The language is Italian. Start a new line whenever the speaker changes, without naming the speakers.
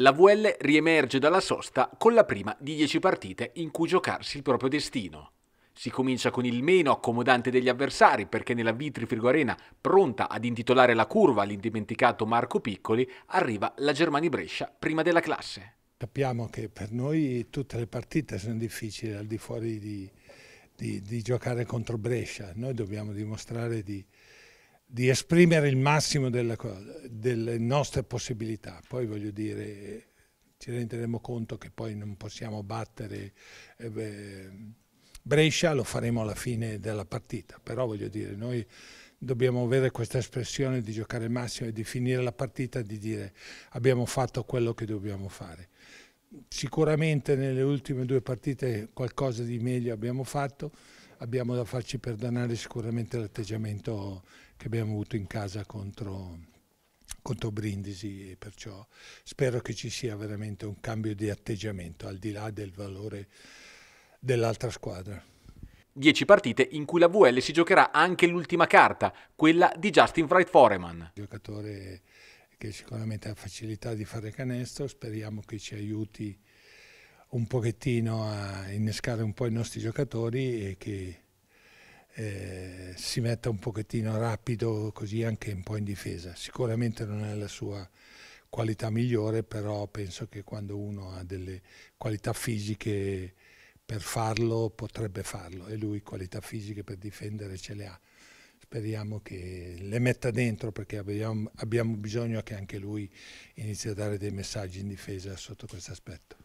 La VL riemerge dalla sosta con la prima di 10 partite in cui giocarsi il proprio destino. Si comincia con il meno accomodante degli avversari perché nella Vitri Frigo Arena, pronta ad intitolare la curva all'indimenticato Marco Piccoli, arriva la Germania Brescia prima della classe.
Sappiamo che per noi tutte le partite sono difficili al di fuori di, di, di giocare contro Brescia. Noi dobbiamo dimostrare di, di esprimere il massimo della cosa delle nostre possibilità. Poi voglio dire, ci renderemo conto che poi non possiamo battere eh Brescia, lo faremo alla fine della partita, però voglio dire, noi dobbiamo avere questa espressione di giocare al massimo e di finire la partita, di dire abbiamo fatto quello che dobbiamo fare. Sicuramente nelle ultime due partite qualcosa di meglio abbiamo fatto, abbiamo da farci perdonare sicuramente l'atteggiamento che abbiamo avuto in casa contro contro Brindisi e perciò spero che ci sia veramente un cambio di atteggiamento al di là del valore dell'altra squadra.
Dieci partite in cui la VL si giocherà anche l'ultima carta, quella di Justin Wright Foreman. Giocatore che sicuramente ha facilità di fare
canestro, speriamo che ci aiuti un pochettino a innescare un po' i nostri giocatori e che eh, si metta un pochettino rapido così anche un po' in difesa. Sicuramente non è la sua qualità migliore, però penso che quando uno ha delle qualità fisiche per farlo potrebbe farlo e lui qualità fisiche per difendere ce le ha. Speriamo che le metta dentro perché abbiamo, abbiamo bisogno che anche lui inizi a dare dei messaggi in difesa sotto questo aspetto.